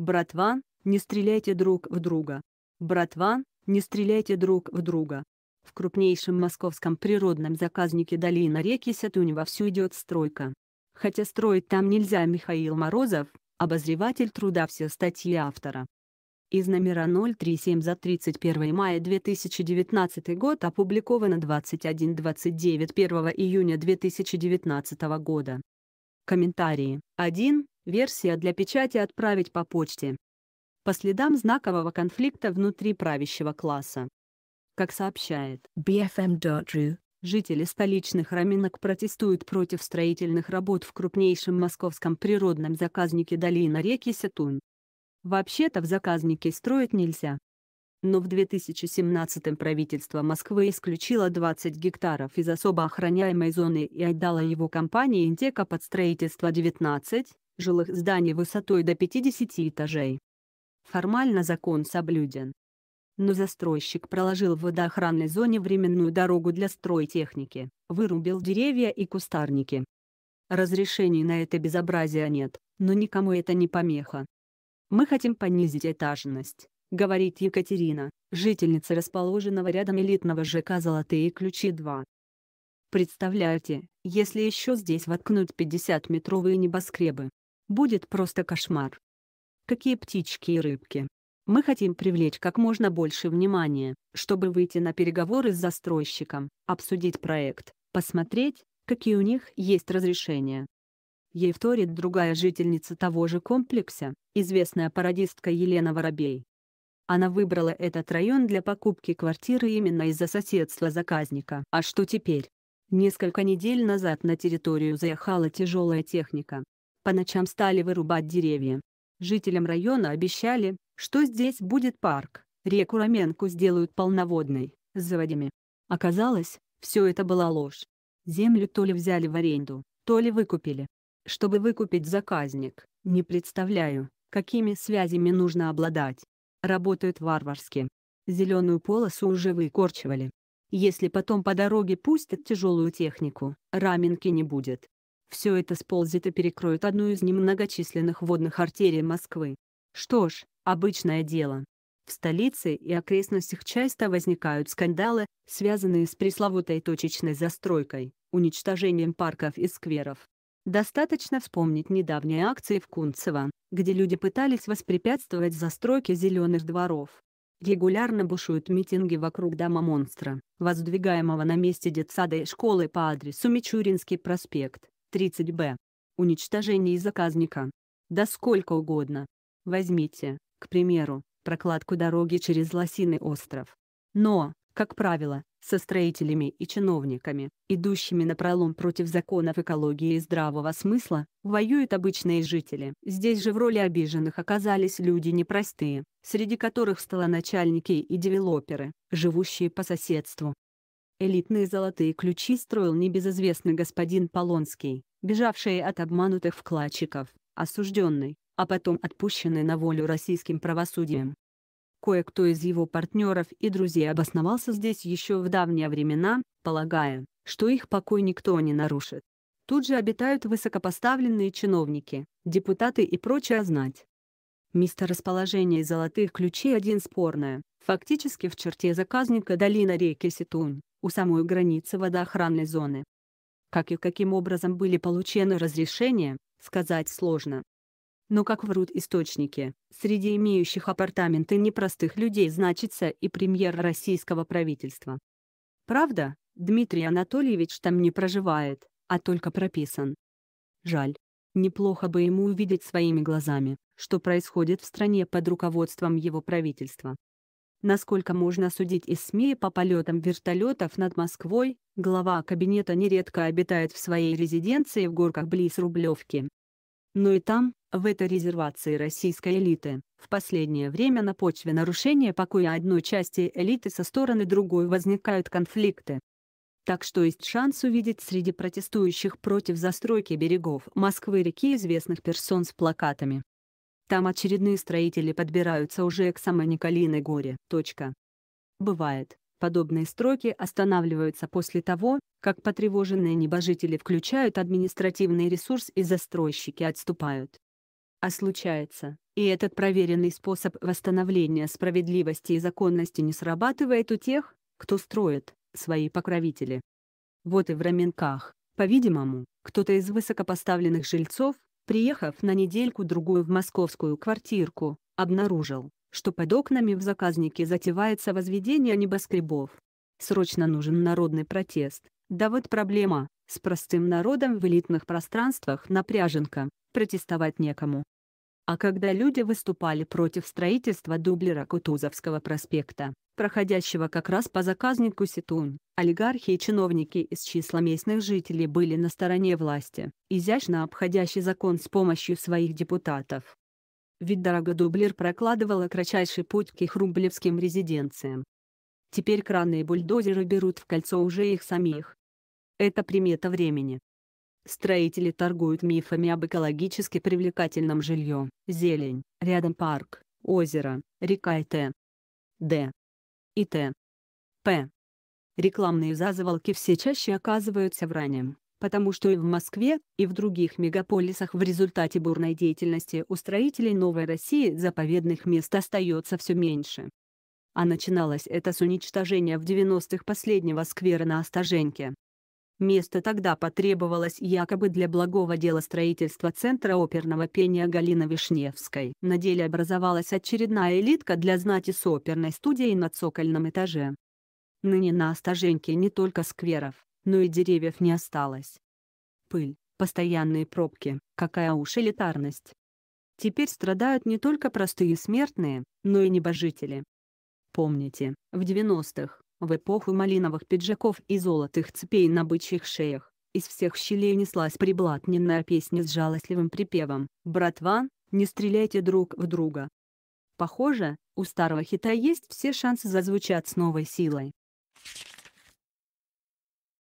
Братва, не стреляйте друг в друга. Братва, не стреляйте друг в друга. В крупнейшем московском природном заказнике долина реки Сатунь вовсю идет стройка. Хотя строить там нельзя Михаил Морозов, обозреватель труда все статьи автора. Из номера 037 за 31 мая 2019 год опубликовано 21-29 1 июня 2019 года. Комментарии. 1 версия для печати отправить по почте. По следам знакового конфликта внутри правящего класса. Как сообщает BFM.ru, жители столичных раменок протестуют против строительных работ в крупнейшем московском природном заказнике долины реки Сатунь. Вообще-то в заказнике строить нельзя. Но в 2017-м правительство Москвы исключило 20 гектаров из особо охраняемой зоны и отдало его компании Интека под строительство 19, жилых зданий высотой до 50 этажей. Формально закон соблюден. Но застройщик проложил в водоохранной зоне временную дорогу для стройтехники, вырубил деревья и кустарники. Разрешений на это безобразие нет, но никому это не помеха. «Мы хотим понизить этажность», — говорит Екатерина, жительница расположенного рядом элитного ЖК «Золотые ключи-2». Представляете, если еще здесь воткнуть 50-метровые небоскребы? Будет просто кошмар. Какие птички и рыбки. Мы хотим привлечь как можно больше внимания, чтобы выйти на переговоры с застройщиком, обсудить проект, посмотреть, какие у них есть разрешения. Ей вторит другая жительница того же комплекса, известная пародистка Елена Воробей. Она выбрала этот район для покупки квартиры именно из-за соседства заказника. А что теперь? Несколько недель назад на территорию заехала тяжелая техника, по ночам стали вырубать деревья. Жителям района обещали, что здесь будет парк, реку Раменку сделают полноводной, с заводями. Оказалось, все это была ложь. Землю то ли взяли в аренду, то ли выкупили. Чтобы выкупить заказник, не представляю, какими связями нужно обладать. Работают варварски. Зеленую полосу уже выкорчивали. Если потом по дороге пустят тяжелую технику, раменки не будет. Все это сползет и перекроет одну из немногочисленных водных артерий Москвы. Что ж, обычное дело. В столице и окрестностях часто возникают скандалы, связанные с пресловутой точечной застройкой, уничтожением парков и скверов. Достаточно вспомнить недавние акции в Кунцево, где люди пытались воспрепятствовать застройке зеленых дворов. Регулярно бушуют митинги вокруг Дома монстра, воздвигаемого на месте детсада и школы по адресу Мичуринский проспект. 30б. Уничтожение заказника. Да сколько угодно. Возьмите, к примеру, прокладку дороги через Лосиный остров. Но, как правило, со строителями и чиновниками, идущими на пролом против законов экологии и здравого смысла, воюют обычные жители. Здесь же в роли обиженных оказались люди непростые, среди которых столоначальники и девелоперы, живущие по соседству, Элитные золотые ключи строил небезызвестный господин Полонский, бежавший от обманутых вкладчиков, осужденный, а потом отпущенный на волю российским правосудием. Кое-кто из его партнеров и друзей обосновался здесь еще в давние времена, полагая, что их покой никто не нарушит. Тут же обитают высокопоставленные чиновники, депутаты и прочая знать. Месторасположение золотых ключей один спорное, фактически в черте заказника долина реки Ситун у самой границы водоохранной зоны. Как и каким образом были получены разрешения, сказать сложно. Но как врут источники, среди имеющих апартаменты непростых людей значится и премьер российского правительства. Правда, Дмитрий Анатольевич там не проживает, а только прописан. Жаль. Неплохо бы ему увидеть своими глазами, что происходит в стране под руководством его правительства. Насколько можно судить из СМИ по полетам вертолетов над Москвой, глава кабинета нередко обитает в своей резиденции в горках близ Рублевки. Но ну и там, в этой резервации российской элиты, в последнее время на почве нарушения покоя одной части элиты со стороны другой возникают конфликты. Так что есть шанс увидеть среди протестующих против застройки берегов Москвы-реки известных персон с плакатами там очередные строители подбираются уже к самой Николиной горе. Точка. Бывает, подобные строки останавливаются после того, как потревоженные небожители включают административный ресурс и застройщики отступают. А случается, и этот проверенный способ восстановления справедливости и законности не срабатывает у тех, кто строит, свои покровители. Вот и в Раменках, по-видимому, кто-то из высокопоставленных жильцов, Приехав на недельку-другую в московскую квартирку, обнаружил, что под окнами в заказнике затевается возведение небоскребов. Срочно нужен народный протест. Да вот проблема, с простым народом в элитных пространствах напряженка, протестовать некому. А когда люди выступали против строительства дублера Кутузовского проспекта, проходящего как раз по заказнику Ситун, олигархи и чиновники из числа местных жителей были на стороне власти, изящно обходящий закон с помощью своих депутатов. Ведь дорогодублер прокладывала кратчайший путь к их рублевским резиденциям. Теперь краны и бульдозеры берут в кольцо уже их самих. Это примета времени. Строители торгуют мифами об экологически привлекательном жилье. Зелень. Рядом парк, озеро, река ИТ. Д. ИТ. П. Рекламные зазывалки все чаще оказываются враньем, потому что и в Москве, и в других мегаполисах в результате бурной деятельности у строителей Новой России заповедных мест остается все меньше. А начиналось это с уничтожения в 90-х последнего сквера на Остаженке, Место тогда потребовалось якобы для благого дела строительства Центра оперного пения Галины Вишневской. На деле образовалась очередная элитка для знати с оперной студией на цокольном этаже. Ныне на Остоженьке не только скверов, но и деревьев не осталось. Пыль, постоянные пробки, какая уж элитарность. Теперь страдают не только простые смертные, но и небожители. Помните, в 90-х, в эпоху малиновых пиджаков и золотых цепей на бычьих шеях, из всех щелей неслась приблатненная песня с жалостливым припевом «Братва, не стреляйте друг в друга». Похоже, у старого хита есть все шансы зазвучать с новой силой.